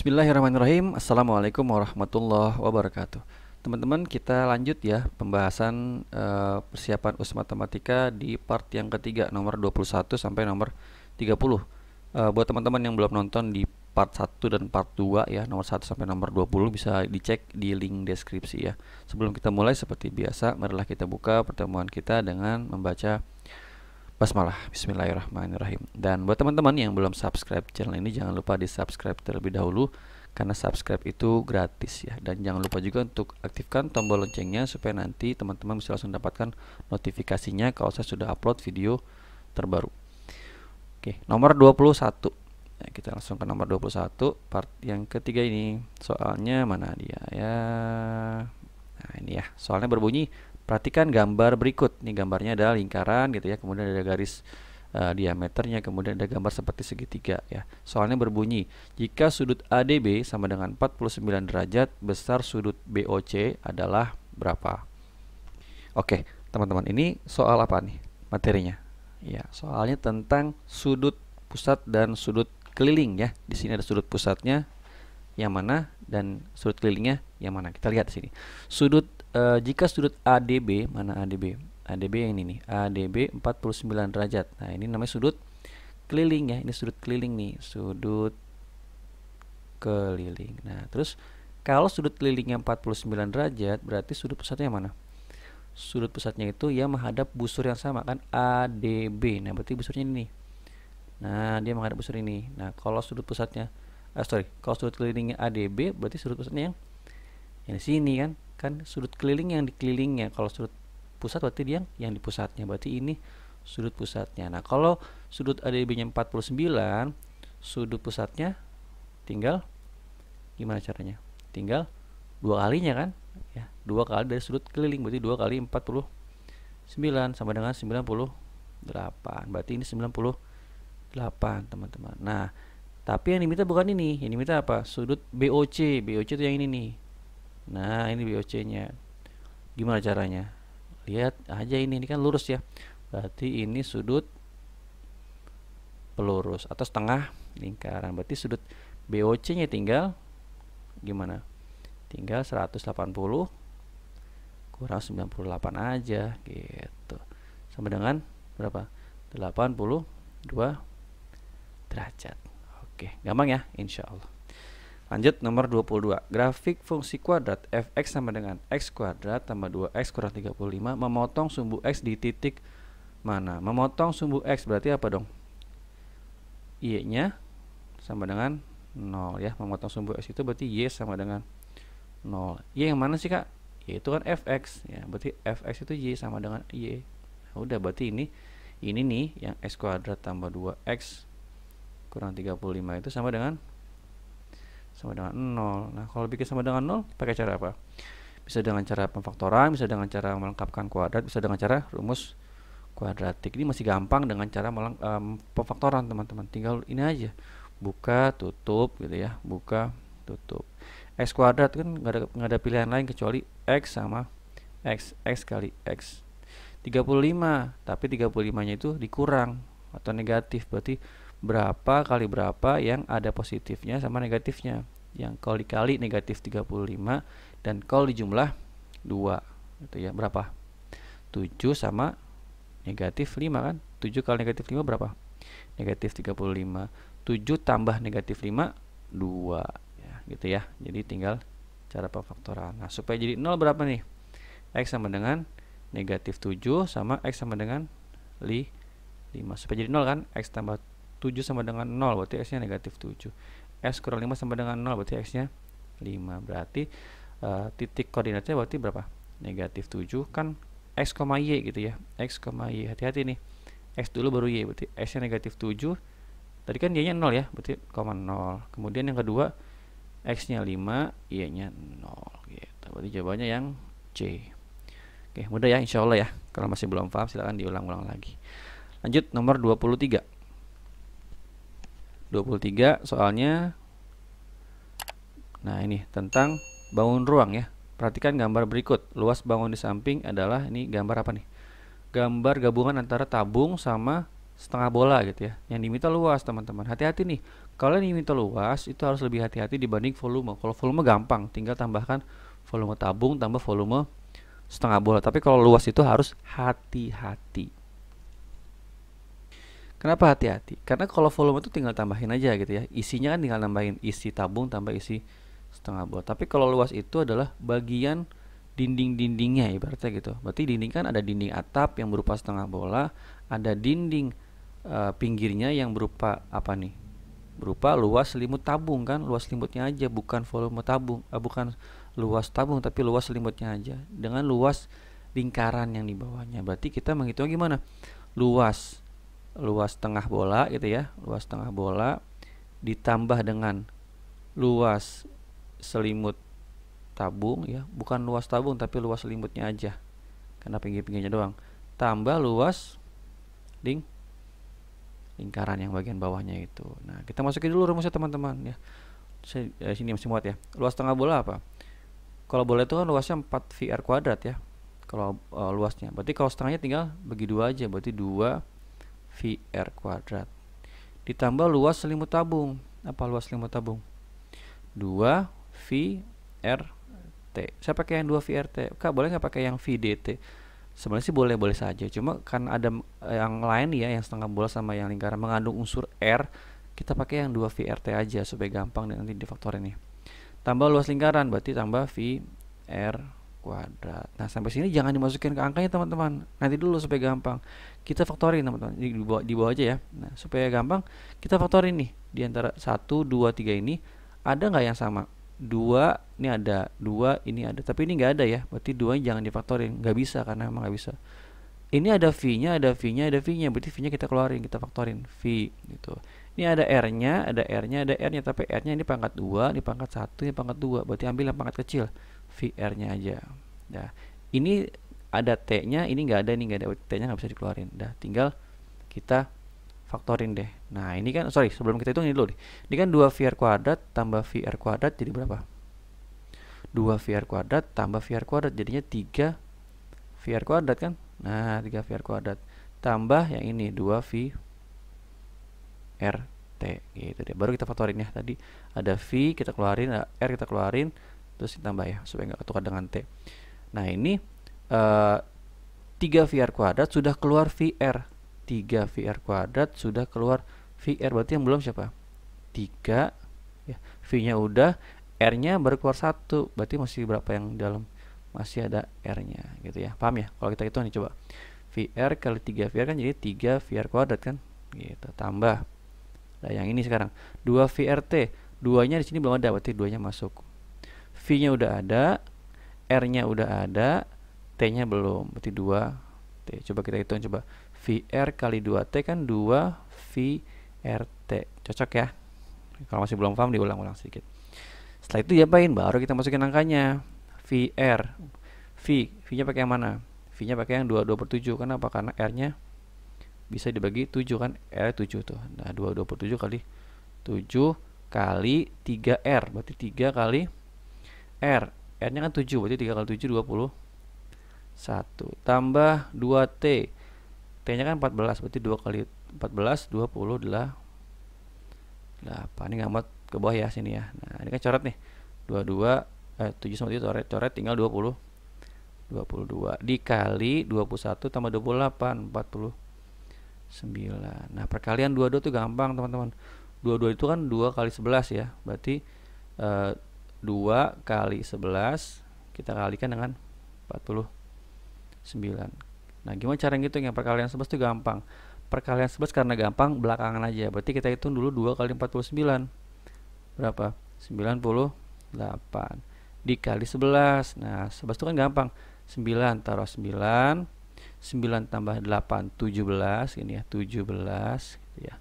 Bismillahirrahmanirrahim Assalamualaikum warahmatullahi wabarakatuh Teman-teman kita lanjut ya pembahasan e, persiapan US Matematika di part yang ketiga nomor 21 sampai nomor 30 e, eh, Buat teman-teman yang belum nonton di part 1 dan part 2 ya nomor 1 sampai nomor 20 bisa dicek di link deskripsi ya Sebelum kita mulai seperti biasa marilah kita buka pertemuan kita dengan membaca basmalah bismillahirrahmanirrahim dan buat teman-teman yang belum subscribe channel ini jangan lupa di subscribe terlebih dahulu karena subscribe itu gratis ya dan jangan lupa juga untuk aktifkan tombol loncengnya supaya nanti teman-teman bisa langsung dapatkan notifikasinya kalau saya sudah upload video terbaru oke nomor 21 ya, kita langsung ke nomor 21 part yang ketiga ini soalnya mana dia ya nah ini ya soalnya berbunyi Perhatikan gambar berikut. ini gambarnya adalah lingkaran gitu ya, kemudian ada garis uh, diameternya, kemudian ada gambar seperti segitiga ya. Soalnya berbunyi, jika sudut ADB sama dengan 49 derajat, besar sudut BOC adalah berapa? Oke, teman-teman, ini soal apa nih materinya? Ya, soalnya tentang sudut pusat dan sudut keliling ya. Di sini ada sudut pusatnya yang mana dan sudut kelilingnya yang mana. Kita lihat di sini. Sudut Eh, jika sudut ADB mana ADB ADB yang ini nih ADB 49 derajat nah ini namanya sudut keliling ya ini sudut keliling nih sudut keliling nah terus kalau sudut kelilingnya 49 derajat berarti sudut pusatnya yang mana sudut pusatnya itu ya menghadap busur yang sama kan ADB nah berarti busurnya ini nah dia menghadap busur ini nah kalau sudut pusatnya eh, sorry kalau sudut kelilingnya ADB berarti sudut pusatnya yang yang di sini kan kan sudut keliling yang dikelilingnya kalau sudut pusat berarti dia yang di pusatnya berarti ini sudut pusatnya nah kalau sudut ADB nya 49 sudut pusatnya tinggal gimana caranya tinggal dua kalinya kan ya dua kali dari sudut keliling berarti dua kali 49 sama dengan 98 berarti ini 98 teman-teman nah tapi yang diminta bukan ini yang diminta apa sudut BOC BOC itu yang ini nih nah ini BOC nya gimana caranya lihat aja ini ini kan lurus ya berarti ini sudut pelurus atau setengah lingkaran berarti sudut BOC nya tinggal gimana tinggal 180 kurang 98 aja gitu sama dengan berapa 82 derajat oke gampang ya insya Allah Lanjut nomor 22. Grafik fungsi kuadrat fx sama dengan x kuadrat tambah 2x kurang 35 memotong sumbu x di titik mana? Memotong sumbu x berarti apa dong? Y-nya sama dengan 0 ya. Memotong sumbu x itu berarti y sama dengan 0. Y yang mana sih, Kak? Y itu kan fx ya. Berarti fx itu y sama dengan y. Nah, udah berarti ini ini nih yang x kuadrat tambah 2x kurang 35 itu sama dengan sama dengan 0. Nah, kalau bikin sama dengan 0 pakai cara apa? Bisa dengan cara pemfaktoran, bisa dengan cara melengkapkan kuadrat, bisa dengan cara rumus kuadratik. Ini masih gampang dengan cara pemfaktoran, teman-teman. Tinggal ini aja. Buka, tutup gitu ya. Buka, tutup. X kuadrat kan nggak ada, nggak ada pilihan lain kecuali X sama X. X kali X. 35, tapi 35-nya itu dikurang atau negatif berarti berapa kali berapa yang ada positifnya sama negatifnya yang call dikali negatif 35 dan call dijumlah 2 itu ya berapa 7 sama negatif 5 kan 7 kali negatif 5 berapa negatif 35 7 tambah negatif 5 2 ya, gitu ya jadi tinggal cara pemfaktoran nah supaya jadi 0 berapa nih X sama dengan negatif 7 sama X sama dengan li 5 supaya jadi 0 kan X tambah 7 sama dengan 0 berarti x-nya negatif 7 s kurang 5 sama dengan 0 berarti x-nya 5 berarti uh, titik koordinatnya berarti berapa negatif 7 kan x, y gitu ya x, y hati-hati nih x dulu baru y berarti x nya negatif 7 tadi kan y nya 0 ya berarti 0 kemudian yang kedua x nya 5 y nya 0 gitu berarti jawabannya yang C oke mudah ya insya Allah ya kalau masih belum paham silahkan diulang-ulang lagi lanjut nomor 23 23 soalnya nah ini tentang bangun ruang ya perhatikan gambar berikut luas bangun di samping adalah ini gambar apa nih gambar gabungan antara tabung sama setengah bola gitu ya yang diminta luas teman-teman hati-hati nih kalau yang diminta luas itu harus lebih hati-hati dibanding volume kalau volume gampang tinggal tambahkan volume tabung tambah volume setengah bola tapi kalau luas itu harus hati-hati Kenapa hati-hati? Karena kalau volume itu tinggal tambahin aja gitu ya. Isinya kan tinggal nambahin isi tabung tambah isi setengah bola. Tapi kalau luas itu adalah bagian dinding-dindingnya ibaratnya gitu. Berarti dinding kan ada dinding atap yang berupa setengah bola, ada dinding e, pinggirnya yang berupa apa nih? Berupa luas selimut tabung kan, luas selimutnya aja bukan volume tabung, eh, bukan luas tabung tapi luas selimutnya aja dengan luas lingkaran yang di bawahnya. Berarti kita menghitungnya gimana? Luas luas tengah bola gitu ya luas tengah bola ditambah dengan luas selimut tabung ya bukan luas tabung tapi luas selimutnya aja karena pinggir-pinggirnya doang tambah luas ling lingkaran yang bagian bawahnya itu nah kita masukin dulu rumusnya teman-teman ya eh, sini masih muat ya luas tengah bola apa kalau bola itu kan luasnya 4 VR kuadrat ya kalau uh, luasnya berarti kalau setengahnya tinggal bagi dua aja berarti dua VR kuadrat ditambah luas selimut tabung apa luas selimut tabung 2 VRT saya pakai yang 2 VRT kak boleh nggak pakai yang VDT sebenarnya sih boleh boleh saja cuma kan ada eh, yang lain ya yang setengah bola sama yang lingkaran mengandung unsur R kita pakai yang 2 VRT aja supaya gampang nanti di faktor ini ya. tambah luas lingkaran berarti tambah VRT kuadrat. Nah, sampai sini jangan dimasukin ke angkanya, teman-teman. Nanti dulu supaya gampang. Kita faktorin, teman-teman. Di bawah, di bawah aja ya. Nah, supaya gampang, kita faktorin nih di antara 1, 2, 3 ini ada nggak yang sama? 2 ini ada, 2 ini ada. Tapi ini nggak ada ya. Berarti 2 jangan difaktorin. Nggak bisa karena emang nggak bisa. Ini ada V-nya, ada V-nya, ada V-nya. Berarti V-nya kita keluarin, kita faktorin V gitu. Ini ada R-nya, ada R-nya, ada R-nya, tapi R-nya ini pangkat 2, ini pangkat 1, ini pangkat 2. Berarti ambil yang pangkat kecil. VR-nya aja. Nah, ini ada T-nya, ini nggak ada, ini nggak ada T-nya nggak bisa dikeluarin. Dah, tinggal kita faktorin deh. Nah, ini kan sorry, sebelum kita hitung ini dulu deh. Ini kan 2 VR kuadrat tambah VR kuadrat jadi berapa? 2 VR kuadrat tambah VR kuadrat jadinya 3 VR kuadrat kan? Nah, 3 VR kuadrat tambah yang ini 2 V R T gitu deh. Baru kita faktorin ya. Tadi ada V kita keluarin, R kita keluarin, terus ditambah ya supaya nggak ketukar dengan t nah ini uh, 3 VR kuadrat sudah keluar VR 3 VR kuadrat sudah keluar VR berarti yang belum siapa 3 ya, V nya udah R nya baru keluar satu berarti masih berapa yang dalam masih ada R nya gitu ya paham ya kalau kita hitung nih coba VR kali 3 VR kan jadi 3 VR kuadrat kan gitu tambah nah yang ini sekarang 2 VRT duanya di sini belum ada berarti duanya masuk V-nya udah ada, R-nya udah ada, T-nya belum. Berarti 2 T. Coba kita hitung coba. VR kali 2T kan 2 VRT. Cocok ya? Kalau masih belum paham diulang-ulang sedikit. Setelah itu diapain? Baru kita masukin angkanya. VR. V, V-nya pakai yang mana? V-nya pakai yang 2 2 per 7. Kenapa? Karena R-nya bisa dibagi 7 kan. R 7 tuh. Nah, 2 2 per 7 kali 7 kali 3R. Berarti 3 kali R R nya kan 7 berarti 3 kali 7 20 1 tambah 2T T nya kan 14 berarti 2 kali 14 20 adalah 8 ini gak ke bawah ya sini ya nah ini kan coret nih 22 eh, 7 sama 7 coret, coret tinggal 20 22 dikali 21 tambah 28 49 nah perkalian 22 itu gampang teman-teman 22 itu kan 2 kali 11 ya berarti eh, 2 kali 11 kita kalikan dengan 49 nah gimana cara ngitung yang perkalian 11 itu gampang perkalian 11 karena gampang belakangan aja berarti kita hitung dulu 2 kali 49 berapa 98 dikali 11 nah 11 itu kan gampang 9 taruh 9 9 tambah 8 17 ini ya 17 gitu ya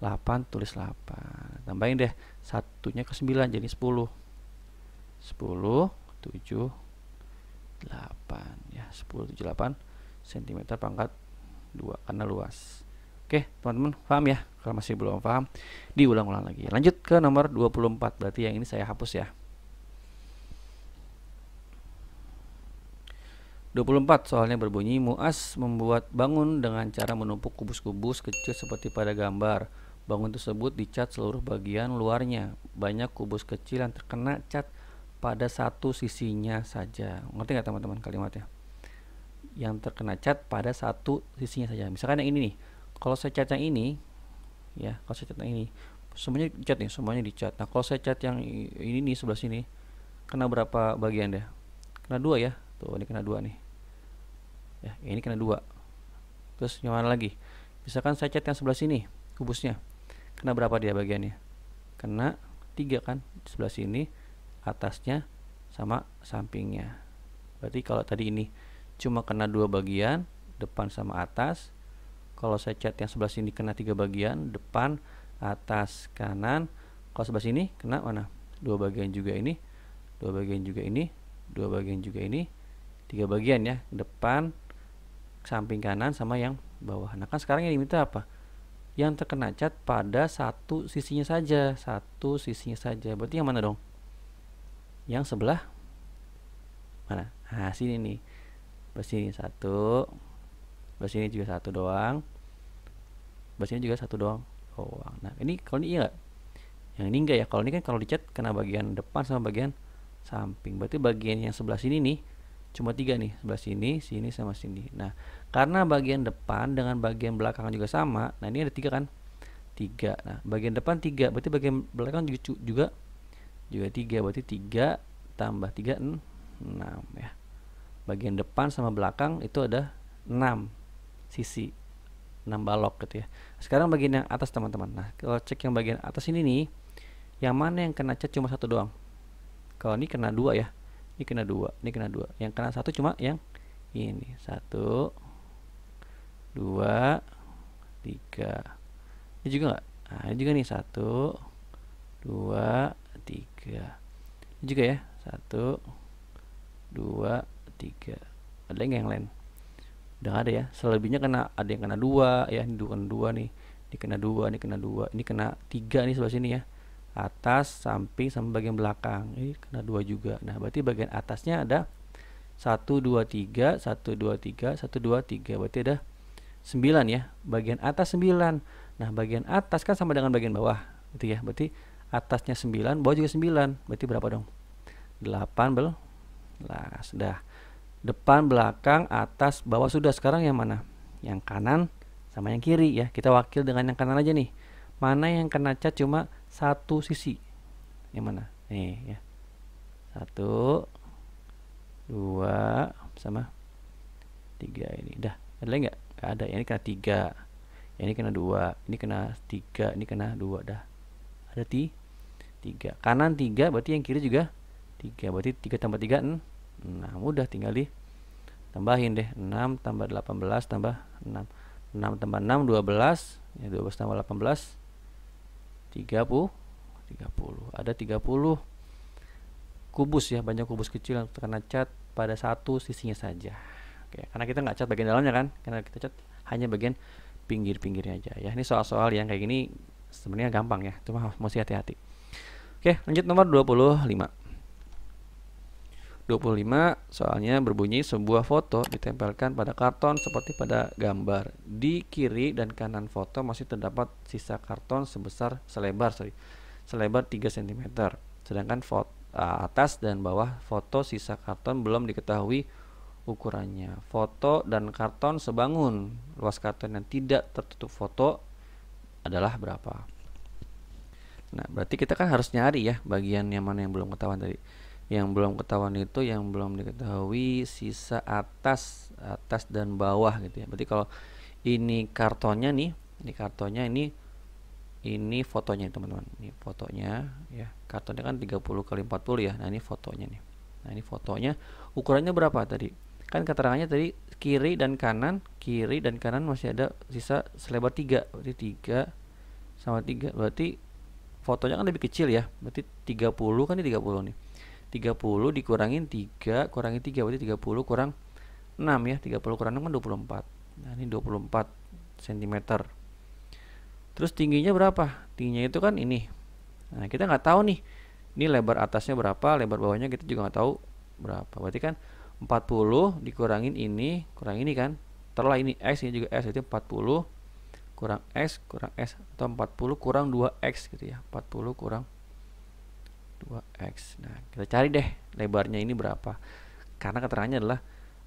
8 tulis 8 tambahin deh satunya ke 9 jadi 10 10 7 8 ya 10 7 8 cm pangkat 2 karena luas Oke teman-teman paham ya kalau masih belum paham diulang-ulang lagi lanjut ke nomor 24 berarti yang ini saya hapus ya 24 soalnya berbunyi Muas membuat bangun dengan cara menumpuk kubus-kubus kecil seperti pada gambar. Bangun tersebut dicat seluruh bagian luarnya. Banyak kubus kecil yang terkena cat pada satu sisinya saja. Ngerti nggak teman-teman kalimatnya? Yang terkena cat pada satu sisinya saja. Misalkan yang ini nih. Kalau saya cat yang ini, ya, kalau saya cat yang ini, semuanya dicat nih, semuanya dicat. Nah, kalau saya cat yang ini nih sebelah sini, kena berapa bagian deh? Kena dua ya. Tuh, ini kena dua nih. Ya, ini kena dua. Terus yang mana lagi? Misalkan saya cat yang sebelah sini, kubusnya. Kena berapa dia bagiannya? Kena tiga kan sebelah sini atasnya sama sampingnya berarti kalau tadi ini cuma kena dua bagian depan sama atas kalau saya cat yang sebelah sini kena tiga bagian depan atas kanan kalau sebelah sini kena mana dua bagian juga ini dua bagian juga ini dua bagian juga ini tiga bagian ya depan samping kanan sama yang bawah nah kan sekarang yang diminta apa yang terkena cat pada satu sisinya saja satu sisinya saja berarti yang mana dong yang sebelah mana nah sini nih bus ini satu bus ini juga satu doang bus ini juga satu doang doang nah ini kalau ini enggak, iya yang ini enggak ya kalau ini kan kalau dicat kena bagian depan sama bagian samping berarti bagian yang sebelah sini nih cuma tiga nih sebelah sini sini sama sini nah karena bagian depan dengan bagian belakang juga sama nah ini ada tiga kan tiga nah bagian depan tiga berarti bagian belakang juga juga juga 3 berarti 3 tambah 3 6 ya bagian depan sama belakang itu ada 6 sisi 6 balok gitu ya sekarang bagian yang atas teman-teman nah kalau cek yang bagian atas ini nih yang mana yang kena cat cuma satu doang kalau ini kena dua ya ini kena dua ini kena dua yang kena satu cuma yang ini satu dua tiga ini juga nggak nah, ini juga nih satu dua tiga Ini juga ya satu dua tiga ada yang yang lain udah ada ya selebihnya kena ada yang kena dua ya ini dua kena dua nih ini kena dua ini kena dua ini kena tiga nih sebelah sini ya atas samping sama bagian belakang ini kena dua juga nah berarti bagian atasnya ada satu dua tiga satu dua tiga satu dua tiga berarti ada sembilan ya bagian atas sembilan nah bagian atas kan sama dengan bagian bawah gitu ya berarti atasnya 9 bawah juga 9 berarti berapa dong lah sudah depan belakang atas bawah sudah sekarang yang mana yang kanan sama yang kiri ya kita wakil dengan yang kanan aja nih mana yang kena cat cuma satu sisi yang mana nih ya satu dua sama tiga ini dah ada lagi nggak nggak ada ini kena tiga ini kena dua ini kena tiga ini kena dua dah ada 3 3 kanan 3 berarti yang kiri juga 3 berarti 3 tambah 3 nah mudah tinggal di tambahin deh 6 tambah 18 tambah 6 6 tambah 6 12 ya 12 tambah 18 30 30 ada 30 kubus ya banyak kubus kecil yang terkena cat pada satu sisinya saja Oke, karena kita nggak cat bagian dalamnya kan karena kita cat hanya bagian pinggir-pinggirnya aja ya ini soal-soal yang kayak gini sebenarnya gampang ya cuma mesti hati-hati Oke, lanjut nomor 25. 25 soalnya berbunyi sebuah foto ditempelkan pada karton seperti pada gambar. Di kiri dan kanan foto masih terdapat sisa karton sebesar selebar sorry, selebar 3 cm. Sedangkan foto atas dan bawah foto sisa karton belum diketahui ukurannya. Foto dan karton sebangun. Luas karton yang tidak tertutup foto adalah berapa? Nah, berarti kita kan harus nyari ya bagian yang mana yang belum ketahuan tadi. Yang belum ketahuan itu yang belum diketahui sisa atas, atas dan bawah gitu ya. Berarti kalau ini kartonnya nih, ini kartonnya ini ini fotonya teman-teman. Ini fotonya ya. Kartonnya kan 30 kali 40 ya. Nah, ini fotonya nih. Nah, ini fotonya ukurannya berapa tadi? Kan keterangannya tadi kiri dan kanan, kiri dan kanan masih ada sisa selebar 3. Berarti 3 sama 3. Berarti fotonya kan lebih kecil ya berarti 30 kan ini 30 nih 30 dikurangin 3 kurangi 3 berarti 30 kurang 6 ya 30 kurang 6 kan 24 nah ini 24 cm terus tingginya berapa tingginya itu kan ini nah kita nggak tahu nih ini lebar atasnya berapa lebar bawahnya kita juga nggak tahu berapa berarti kan 40 dikurangin ini kurang ini kan terlah ini X ini juga S itu 40 kurang X kurang S atau 40 kurang 2X gitu ya 40 kurang 2X nah kita cari deh lebarnya ini berapa karena keterangannya adalah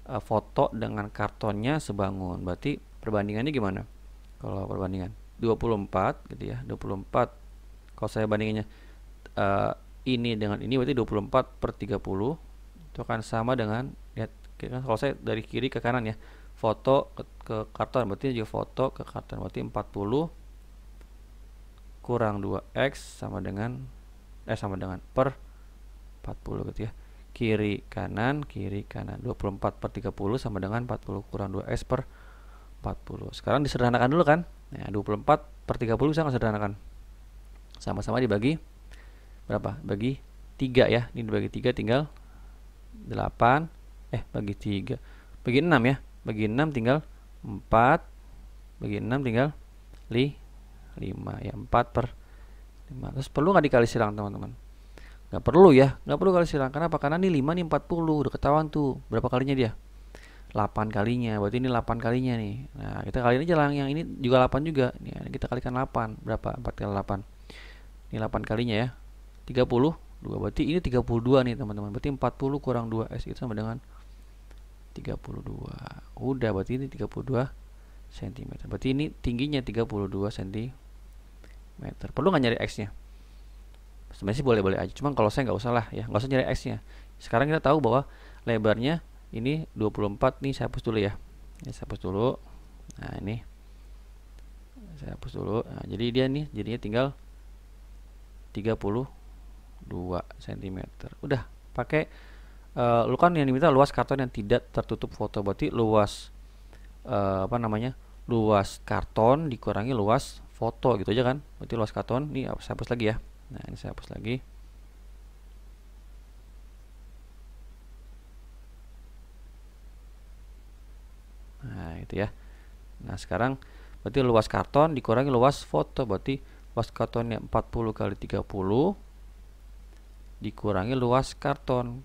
eh, foto dengan kartonnya sebangun berarti perbandingannya gimana kalau perbandingan 24 gitu ya 24 kalau saya bandinginnya uh, ini dengan ini berarti 24 per 30 itu akan sama dengan lihat kalau saya dari kiri ke kanan ya foto ke, ke karton berarti juga foto ke karton berarti 40 kurang 2x sama dengan eh sama dengan per 40 gitu ya kiri kanan kiri kanan 24 per 30 sama dengan 40 kurang 2x per 40 sekarang disederhanakan dulu kan nah, ya, 24 per 30 bisa nggak sederhanakan sama-sama dibagi berapa bagi 3 ya ini dibagi 3 tinggal 8 eh bagi 3 bagi 6 ya bagi 6 tinggal 4 bagi 6 tinggal li 5 ya 4 per 5 terus perlu nggak dikali silang teman-teman nggak perlu ya nggak perlu kali silang karena apa karena ini 5 ini 40 udah ketahuan tuh berapa kalinya dia 8 kalinya berarti ini 8 kalinya nih nah kita kali aja lah yang ini juga 8 juga nih kita kalikan 8 berapa 4 kali 8 ini 8 kalinya ya 30 2 berarti ini 32 nih teman-teman berarti 40 kurang 2 S itu sama dengan 32 udah berarti ini 32 cm berarti ini tingginya 32 cm perlu nggak nyari x nya sebenarnya sih boleh-boleh aja cuman kalau saya nggak usah lah ya nggak usah nyari x nya sekarang kita tahu bahwa lebarnya ini 24 nih saya hapus dulu ya ini saya hapus dulu nah ini saya hapus dulu nah, jadi dia nih jadinya tinggal 32 cm udah pakai uh, lu kan yang diminta luas karton yang tidak tertutup foto berarti luas uh, apa namanya luas karton dikurangi luas foto gitu aja kan berarti luas karton ini saya hapus lagi ya nah ini saya hapus lagi nah itu ya nah sekarang berarti luas karton dikurangi luas foto berarti luas kartonnya 40 kali 30 dikurangi luas karton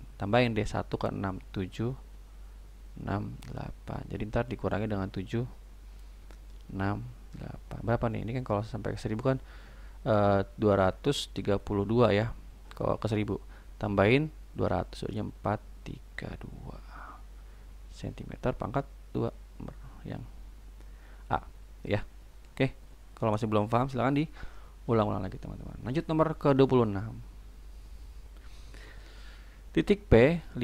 tambah yang d 1 ke 6 7 6 8 jadi ntar dikurangi dengan 7 6 8 berapa nih ini kan kalau sampai ke 1000 kan e, eh, 232 ya kalau ke 1000 tambahin 200 jadi 432 cm pangkat 2 yang A ya oke kalau masih belum paham silahkan diulang-ulang lagi teman-teman lanjut nomor ke 26 Titik P 5,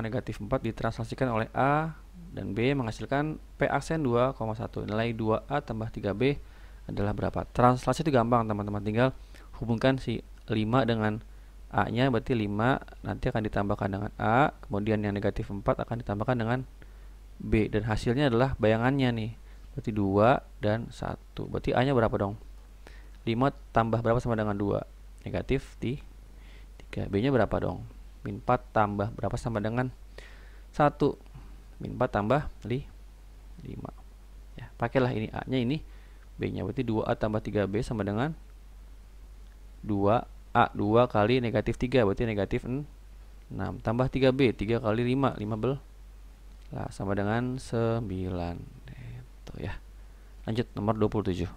negatif 4 ditranslasikan oleh A dan B menghasilkan P aksen 2,1. Nilai 2A tambah 3B adalah berapa? Translasi itu gampang teman-teman. Tinggal hubungkan si 5 dengan A-nya berarti 5 nanti akan ditambahkan dengan A. Kemudian yang negatif 4 akan ditambahkan dengan B. Dan hasilnya adalah bayangannya nih. Berarti 2 dan 1. Berarti A-nya berapa dong? 5 tambah berapa sama dengan 2? Negatif di 3. B-nya berapa dong? min 4 tambah berapa sama dengan 1 min 4 tambah 5 ya pakailah ini A nya ini B nya berarti 2A tambah 3B sama dengan 2A 2 kali negatif 3 berarti negatif 6 tambah 3B 3 kali 5 15 lah sama dengan 9 itu ya lanjut nomor 27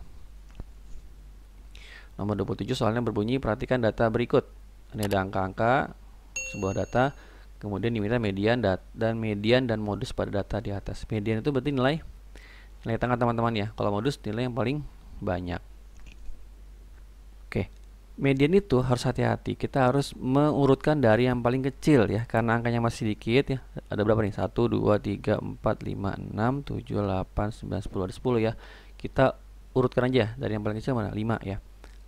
nomor 27 soalnya berbunyi perhatikan data berikut ini ada angka-angka sebuah data kemudian diminta median dat dan median dan modus pada data di atas median itu berarti nilai nilai tengah teman-teman ya kalau modus nilai yang paling banyak oke median itu harus hati-hati kita harus mengurutkan dari yang paling kecil ya karena angkanya masih sedikit ya ada berapa nih 1 2 3 4 5 6 7 8 9 10 ada 10 ya kita urutkan aja dari yang paling kecil mana 5 ya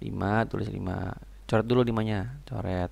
5 tulis 5 coret dulu 5 coret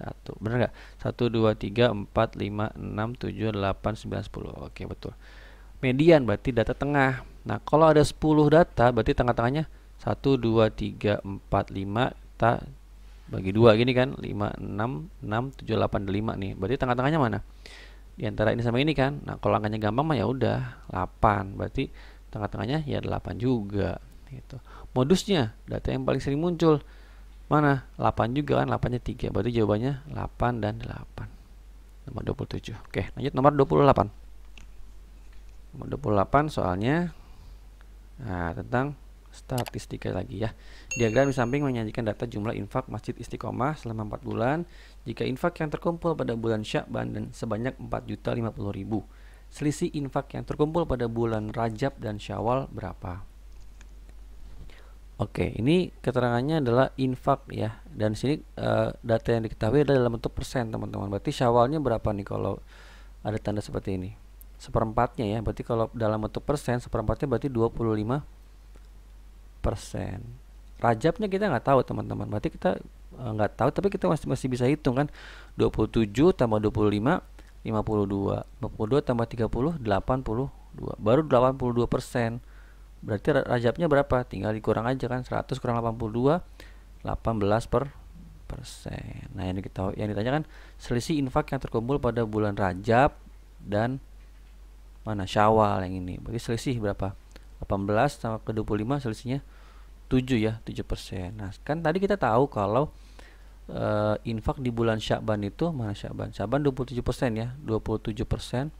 1 benar nggak 1 2 3 4 5 6 7 8 9 10 oke betul median berarti data tengah nah kalau ada 10 data berarti tengah-tengahnya 1 2 3 4 5 kita bagi 2 gini kan 5 6 6 7 8 5 nih berarti tengah-tengahnya mana di antara ini sama ini kan nah kalau angkanya gampang mah ya udah 8 berarti tengah-tengahnya ya 8 juga gitu modusnya data yang paling sering muncul Mana? 8 juga kan, 8-nya 3. Berarti jawabannya 8 dan 8. Nomor 27. Oke, lanjut nomor 28. Nomor 28 soalnya nah, tentang statistika lagi ya. Diagram di samping menyajikan data jumlah infak Masjid Istiqomah selama 4 bulan. Jika infak yang terkumpul pada bulan Syakban dan sebanyak 4.050.000. Selisih infak yang terkumpul pada bulan Rajab dan Syawal berapa? Oke, ini keterangannya adalah infak ya. Dan sini e, data yang diketahui adalah dalam bentuk persen, teman-teman. Berarti Syawalnya berapa nih kalau ada tanda seperti ini? Seperempatnya ya. Berarti kalau dalam bentuk persen, seperempatnya berarti 25 persen. Rajabnya kita nggak tahu, teman-teman. Berarti kita uh, nggak tahu, tapi kita masih masih bisa hitung kan. 27 tambah 25 52. 52 tambah 30 82. Baru 82 persen berarti rajabnya berapa tinggal dikurang aja kan 100 kurang 82 18 per persen nah yang kita yang ditanyakan selisih infak yang terkumpul pada bulan rajab dan mana syawal yang ini berarti selisih berapa 18 sama ke 25 selisihnya 7 ya 7 persen nah kan tadi kita tahu kalau uh, infak di bulan Syakban itu mana Syakban? Syakban 27% persen ya, 27% persen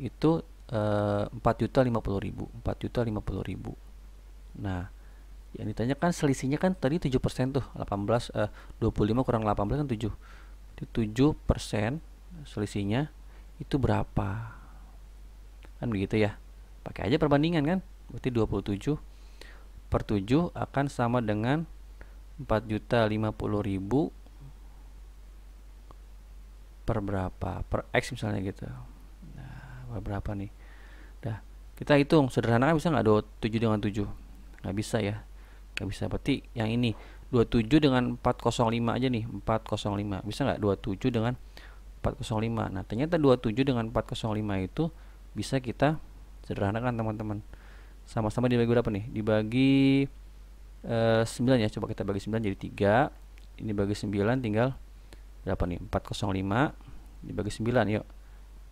itu Eh, empat juta lima puluh ribu empat juta lima puluh ribu nah yang ditanya kan selisihnya kan tadi tujuh persen tuh delapan 18 eh, lima kurang delapan belas kan tujuh, tujuh persen selisihnya itu berapa kan begitu ya pakai aja perbandingan kan berarti dua puluh tujuh per tujuh akan sama dengan empat juta lima puluh ribu per berapa per X misalnya gitu nah berapa nih kita hitung sederhana kan bisa nggak 27 dengan 7 nggak bisa ya nggak bisa berarti yang ini 27 dengan 405 aja nih 405 bisa nggak 27 dengan 405 nah ternyata 27 dengan 405 itu bisa kita sederhanakan teman-teman sama-sama dibagi berapa nih dibagi e, eh, 9 ya coba kita bagi 9 jadi 3 ini bagi 9 tinggal berapa nih 405 dibagi 9 yuk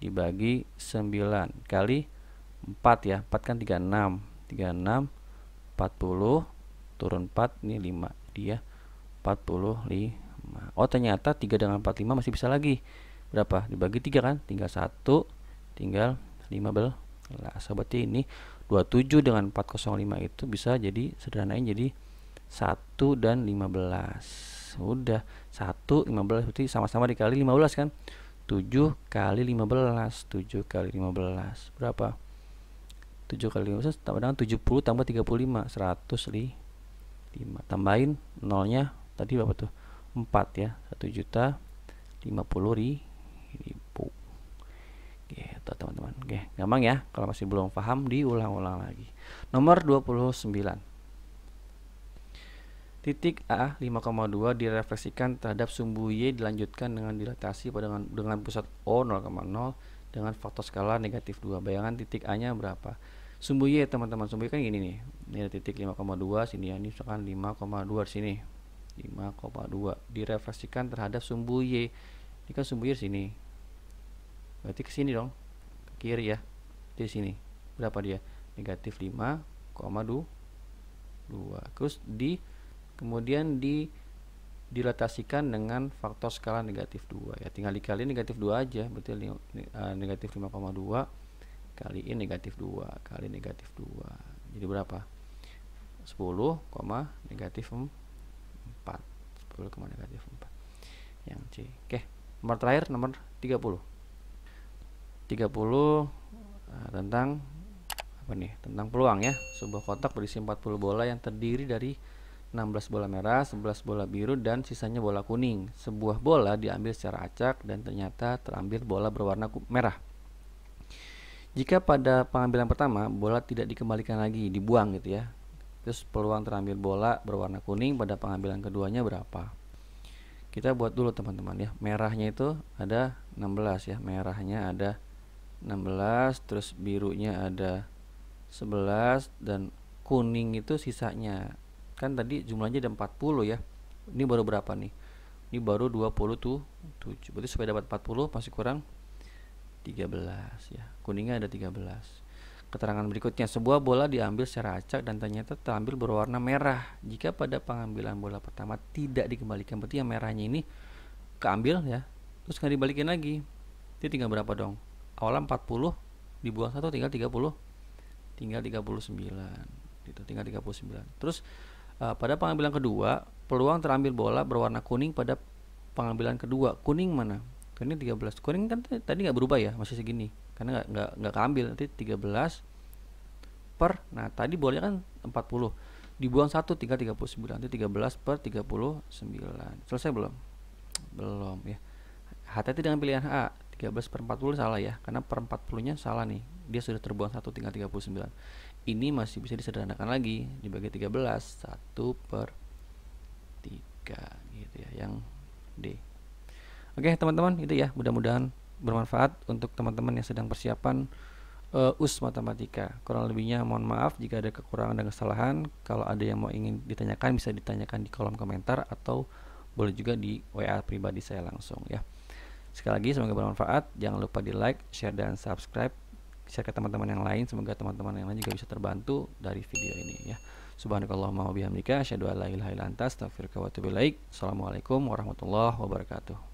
dibagi 9 kali 4 ya 4 kan 36 36 40 turun 4 ini 5 dia 45 oh ternyata 3 dengan 45 masih bisa lagi berapa dibagi 3 kan tinggal 1 tinggal 15 nah, seperti ini 27 dengan 405 itu bisa jadi sederhanain jadi 1 dan 15 udah 1 15 berarti sama-sama dikali 15 kan 7 kali 15 7 kali 15 berapa 7 kali 15 tambah dengan 70 tambah 35 105 tambahin nolnya tadi berapa tuh 4 ya 1 juta 50 ribu gitu teman-teman oke gampang ya kalau masih belum paham diulang-ulang lagi nomor 29 titik A 5,2 direfleksikan terhadap sumbu Y dilanjutkan dengan dilatasi pada dengan, dengan pusat O 0,0 dengan faktor skala negatif 2 bayangan titik A nya berapa sumbu Y teman-teman sumbu Y kan gini nih ini ada titik 5,2 sini ya ini misalkan 5,2 di sini 5,2 direfleksikan terhadap sumbu Y ini kan sumbu Y sini berarti ke sini dong ke kiri ya di sini berapa dia negatif 5,2 terus di kemudian di dilatasikan dengan faktor skala negatif 2 ya tinggal dikali negatif 2 aja berarti eh, negatif 5,2 kali kaliin negatif 2 kali negatif 2 jadi berapa 10, negatif 4 10, negatif 4 yang C oke nomor terakhir nomor 30 30 nah, tentang apa nih tentang peluang ya sebuah kotak berisi 40 bola yang terdiri dari 16 bola merah, 11 bola biru, dan sisanya bola kuning. Sebuah bola diambil secara acak dan ternyata terambil bola berwarna merah. Jika pada pengambilan pertama bola tidak dikembalikan lagi, dibuang gitu ya. Terus peluang terambil bola berwarna kuning pada pengambilan keduanya berapa? Kita buat dulu teman-teman ya. Merahnya itu ada 16 ya. Merahnya ada 16, terus birunya ada 11 dan kuning itu sisanya. Kan tadi jumlahnya ada 40 ya. Ini baru berapa nih? Ini baru 20 tuh. 7. Berarti supaya dapat 40 masih kurang 13 ya. Kuningnya ada 13. Keterangan berikutnya, sebuah bola diambil secara acak dan ternyata terambil berwarna merah. Jika pada pengambilan bola pertama tidak dikembalikan, berarti yang merahnya ini keambil ya. Terus nggak dibalikin lagi. Itu tinggal berapa dong? Awalnya 40 dibuang satu tinggal 30. Tinggal 39. Itu tinggal 39. Terus uh, pada pengambilan kedua, peluang terambil bola berwarna kuning pada pengambilan kedua. Kuning mana? Ini 13 kuning kan tadi nggak berubah ya masih segini karena nggak nggak nggak keambil nanti 13 per nah tadi bolanya kan 40 dibuang 1 tinggal 39 nanti 13 per 39 selesai belum belum ya hati-hati dengan pilihan A 13 per 40 salah ya karena per 40 nya salah nih dia sudah terbuang 1 tinggal 39 ini masih bisa disederhanakan lagi dibagi 13 1 per 3 gitu ya yang D Oke, teman-teman, itu ya. Mudah-mudahan bermanfaat untuk teman-teman yang sedang persiapan uh, US matematika. Kurang lebihnya mohon maaf jika ada kekurangan dan kesalahan. Kalau ada yang mau ingin ditanyakan bisa ditanyakan di kolom komentar atau boleh juga di WA pribadi saya langsung ya. Sekali lagi semoga bermanfaat. Jangan lupa di like, share dan subscribe. Share ke teman-teman yang lain. Semoga teman-teman yang lain juga bisa terbantu dari video ini ya. Subhanallah, wa bihamdika asyhadu an Assalamualaikum warahmatullahi wabarakatuh.